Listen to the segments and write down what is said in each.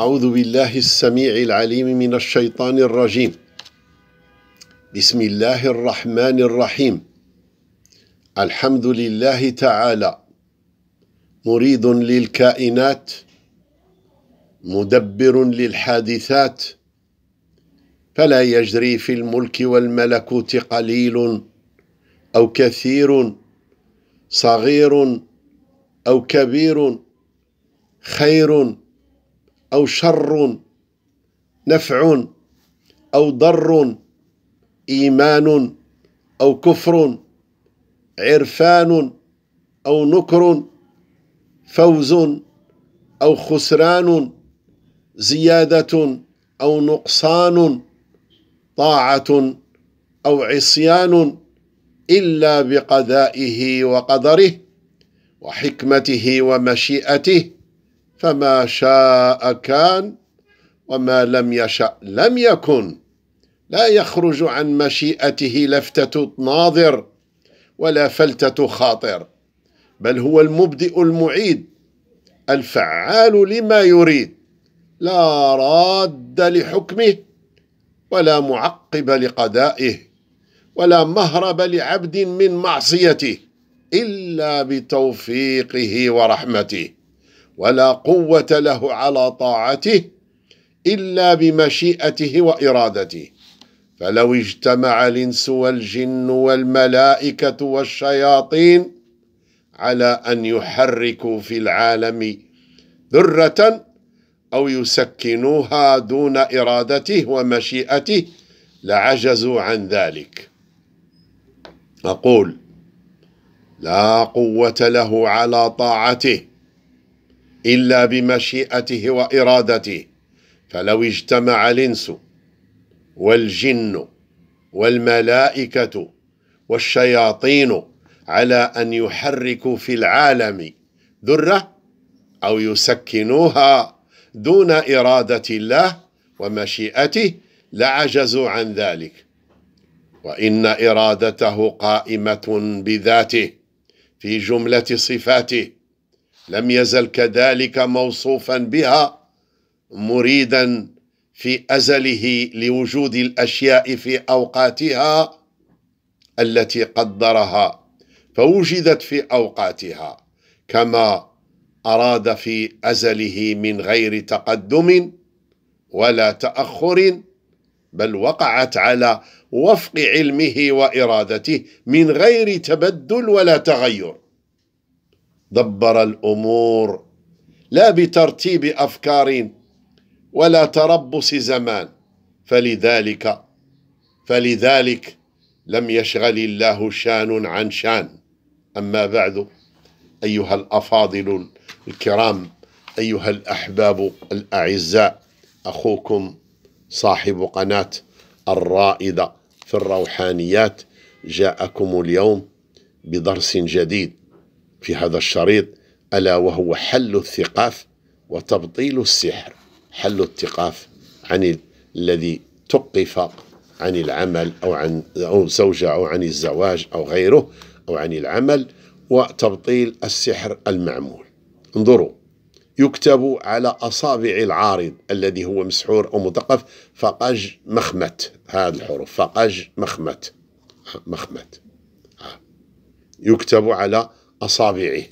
أعوذ بالله السميع العليم من الشيطان الرجيم بسم الله الرحمن الرحيم الحمد لله تعالى مريد للكائنات مدبر للحادثات فلا يجري في الملك والملكوت قليل أو كثير صغير أو كبير خير أو شر نفع أو ضر إيمان أو كفر عرفان أو نكر فوز أو خسران زيادة أو نقصان طاعة أو عصيان إلا بقضائه وقدره وحكمته ومشيئته فما شاء كان وما لم يشأ لم يكن لا يخرج عن مشيئته لفتة ناظر ولا فلتة خاطر بل هو المبدئ المعيد الفعال لما يريد لا راد لحكمه ولا معقب لقدائه ولا مهرب لعبد من معصيته الا بتوفيقه ورحمته ولا قوة له على طاعته إلا بمشيئته وإرادته فلو اجتمع الإنس والجن والملائكة والشياطين على أن يحركوا في العالم ذرة أو يسكنوها دون إرادته ومشيئته لعجزوا عن ذلك أقول لا قوة له على طاعته إلا بمشيئته وإرادته فلو اجتمع الإنس والجن والملائكة والشياطين على أن يحركوا في العالم ذرة أو يسكنوها دون إرادة الله ومشيئته لعجزوا عن ذلك وإن إرادته قائمة بذاته في جملة صفاته لم يزل كذلك موصوفا بها مريدا في ازله لوجود الاشياء في اوقاتها التي قدرها فوجدت في اوقاتها كما اراد في ازله من غير تقدم ولا تاخر بل وقعت على وفق علمه وارادته من غير تبدل ولا تغير دبر الأمور لا بترتيب أفكار ولا تربص زمان فلذلك فلذلك لم يشغل الله شان عن شان أما بعد أيها الأفاضل الكرام أيها الأحباب الأعزاء أخوكم صاحب قناة الرائدة في الروحانيات جاءكم اليوم بدرس جديد في هذا الشريط ألا وهو حل الثقاف وتبطيل السحر حل الثقاف عن الذي تقف عن العمل أو عن أو زوجة أو عن الزواج أو غيره أو عن العمل وتبطيل السحر المعمول انظروا يكتب على أصابع العارض الذي هو مسحور أو مثقف فقج مخمت هذه الحروف فقج مخمت مخمت آه. يكتب على أصابعه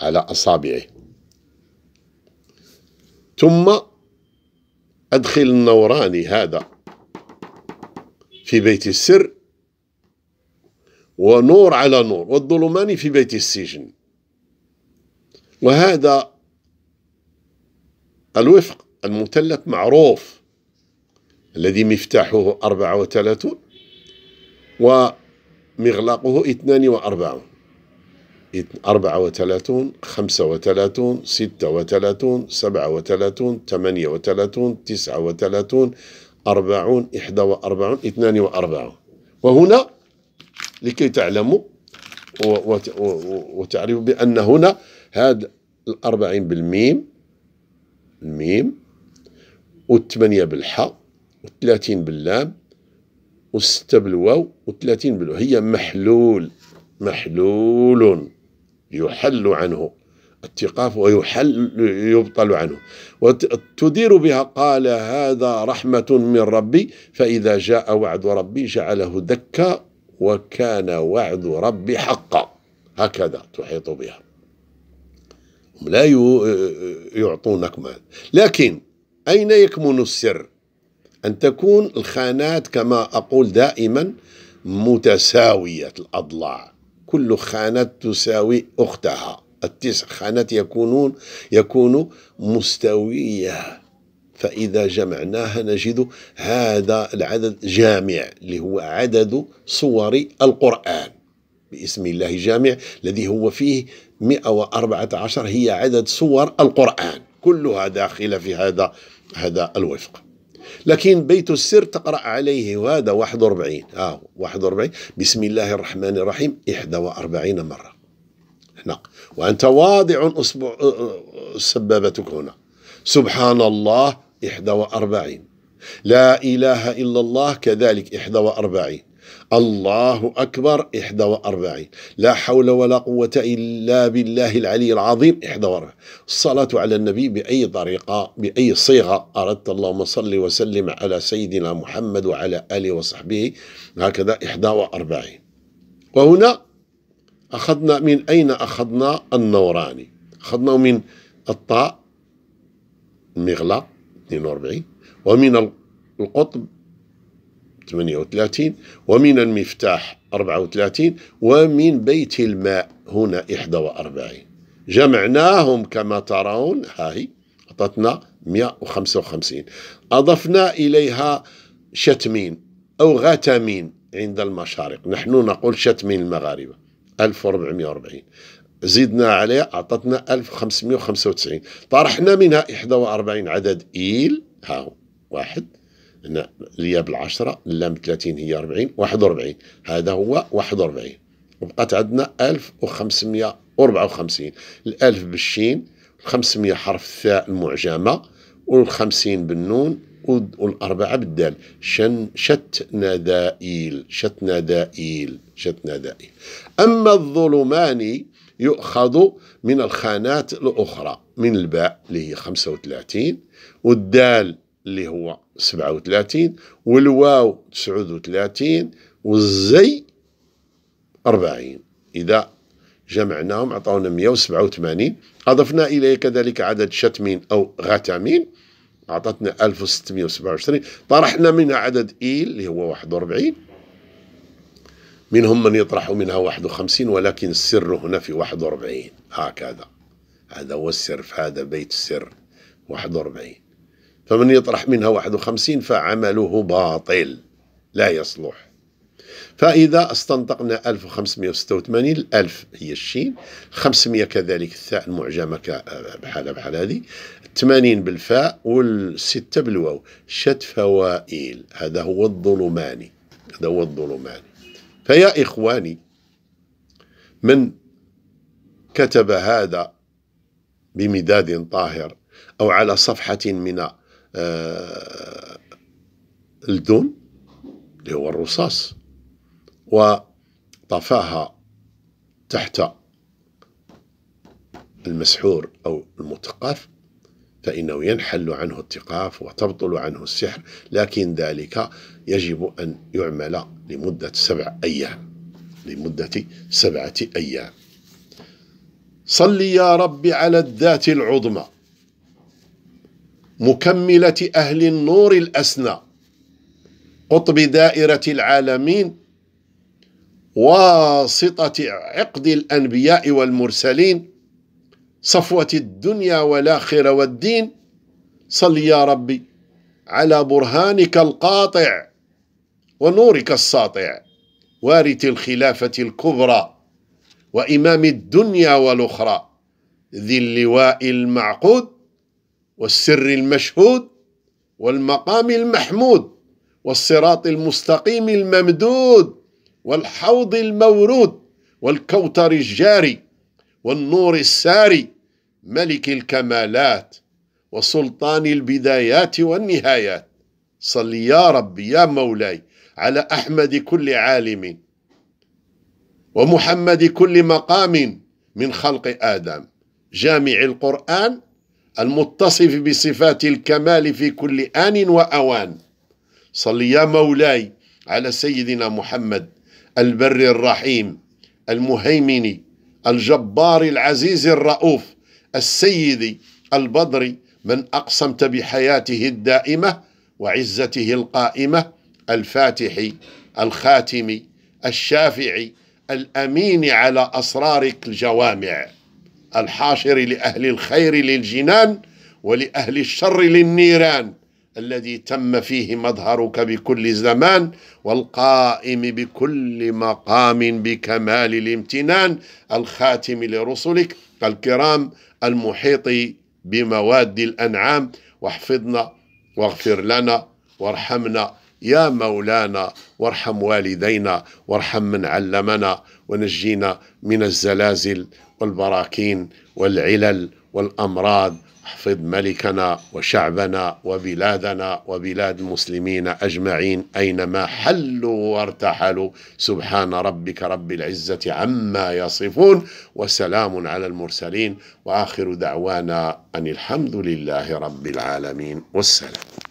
على أصابعه ثم أدخل النوراني هذا في بيت السر ونور على نور والظلمان في بيت السجن وهذا الوفق المثلث معروف الذي مفتاحه أربعة وثلاثون ومغلاقه اثنان وأربعون 34 35 36 37 38 39 40 41 42 وهنا لكي تعلموا وتعرفوا بأن هنا هذا الأربعين بالميم الميم والثمانية بالحاء والثلاثين باللام والستة بالواو والثلاثين بالواو هي محلول محلول يحل عنه التقاف ويحل يبطل عنه وتدير بها قال هذا رحمة من ربي فإذا جاء وعد ربي جعله دكا وكان وعد ربي حقا هكذا تحيط بها لا يعطونك مال لكن أين يكمن السر أن تكون الخانات كما أقول دائما متساوية الأضلاع كل خانة تساوي أختها التسع خانات يكونون يكون مستوية فإذا جمعناها نجد هذا العدد جامع اللي هو عدد صور القرآن باسم الله جامع الذي هو فيه 114 هي عدد صور القرآن كلها داخلة في هذا هذا الوفق لكن بيت السر تقرأ عليه وهذا 41 آه 41 بسم الله الرحمن الرحيم 41 مرة هنا وأنت واضع أصبع أه، أه، سبابتك هنا سبحان الله 41 لا إله إلا الله كذلك 41 الله أكبر 41 لا حول ولا قوة إلا بالله العلي العظيم 41 الصلاة على النبي بأي طريقة بأي صيغة أردت اللهم صل وسلم على سيدنا محمد وعلى آله وصحبه هكذا 41 وهنا أخذنا من أين أخذنا النوراني أخذناه من الطاء المغلى 42 ومن القطب 38 ومن المفتاح 34 ومن بيت الماء هنا 41 جمعناهم كما ترون هاي أعطتنا 155 أضفنا إليها شتمين أو غتمين عند المشارق نحن نقول شتمين المغاربة 1440 زدنا عليها أعطتنا 1595 طرحنا منها 41 عدد إيل ها هو واحد هنا الياب بالعشرة اللام 30 هي 40 41 هذا هو 41 وبقات عندنا 1554 الألف بالشين 500 حرف الثاء المعجمة وال50 بالنون والأربعة بالدال شن شتنا دائيل شتنا دائيل شتنا دائيل أما الظلماني يؤخذ من الخانات الأخرى من الباء اللي هي 35 والدال اللي هو 37 والواو 39 والزي 40 إذا جمعناهم عطاونا 187 أضفنا إليه كذلك عدد شتمين أو غتامين أعطتنا 1627 طرحنا منها عدد إيل اللي هو 41 منهم من يطرح منها 51 ولكن السر هنا في 41 هكذا هذا هو السر في هذا بيت السر 41 فمن يطرح منها 51 فعمله باطل لا يصلح فإذا استنطقنا 1586 الألف هي الشين 500 كذلك الثاء المعجمة بحال بحال هذه 80 بالفاء والستة بالواو شت فوائل هذا هو الظلماني هذا هو الظلماني فيا إخواني من كتب هذا بمداد طاهر أو على صفحة من آه، الدون اللي هو الرصاص وطفاها تحت المسحور أو المثقف فإنه ينحل عنه الثقاف وتبطل عنه السحر لكن ذلك يجب أن يعمل لمدة سبع أيام لمدة سبعة أيام صلي يا رب على الذات العظمى مكملة أهل النور الأسنى قطب دائرة العالمين واسطة عقد الأنبياء والمرسلين صفوة الدنيا والآخرة والدين صل يا ربي على برهانك القاطع ونورك الساطع وارث الخلافة الكبرى وإمام الدنيا والأخرى ذي اللواء المعقود والسر المشهود والمقام المحمود والصراط المستقيم الممدود والحوض المورود والكوثر الجاري والنور الساري ملك الكمالات وسلطان البدايات والنهايات صل يا ربي يا مولاي على أحمد كل عالم ومحمد كل مقام من خلق آدم جامع القرآن المتصف بصفات الكمال في كل آن وأوان صل يا مولاي على سيدنا محمد البر الرحيم المهيمن الجبار العزيز الرؤوف السيد البدر من أقسمت بحياته الدائمة وعزته القائمة الفاتح الخاتم الشافع الأمين على أسرارك الجوامع الحاشر لأهل الخير للجنان ولأهل الشر للنيران الذي تم فيه مظهرك بكل زمان والقائم بكل مقام بكمال الامتنان الخاتم لرسلك الكرام المحيط بمواد الأنعام واحفظنا واغفر لنا وارحمنا يا مولانا وارحم والدينا وارحم من علمنا ونجينا من الزلازل والبراكين والعلل والأمراض احفظ ملكنا وشعبنا وبلادنا وبلاد المسلمين أجمعين أينما حلوا وارتحلوا سبحان ربك رب العزة عما يصفون وسلام على المرسلين وآخر دعوانا أن الحمد لله رب العالمين والسلام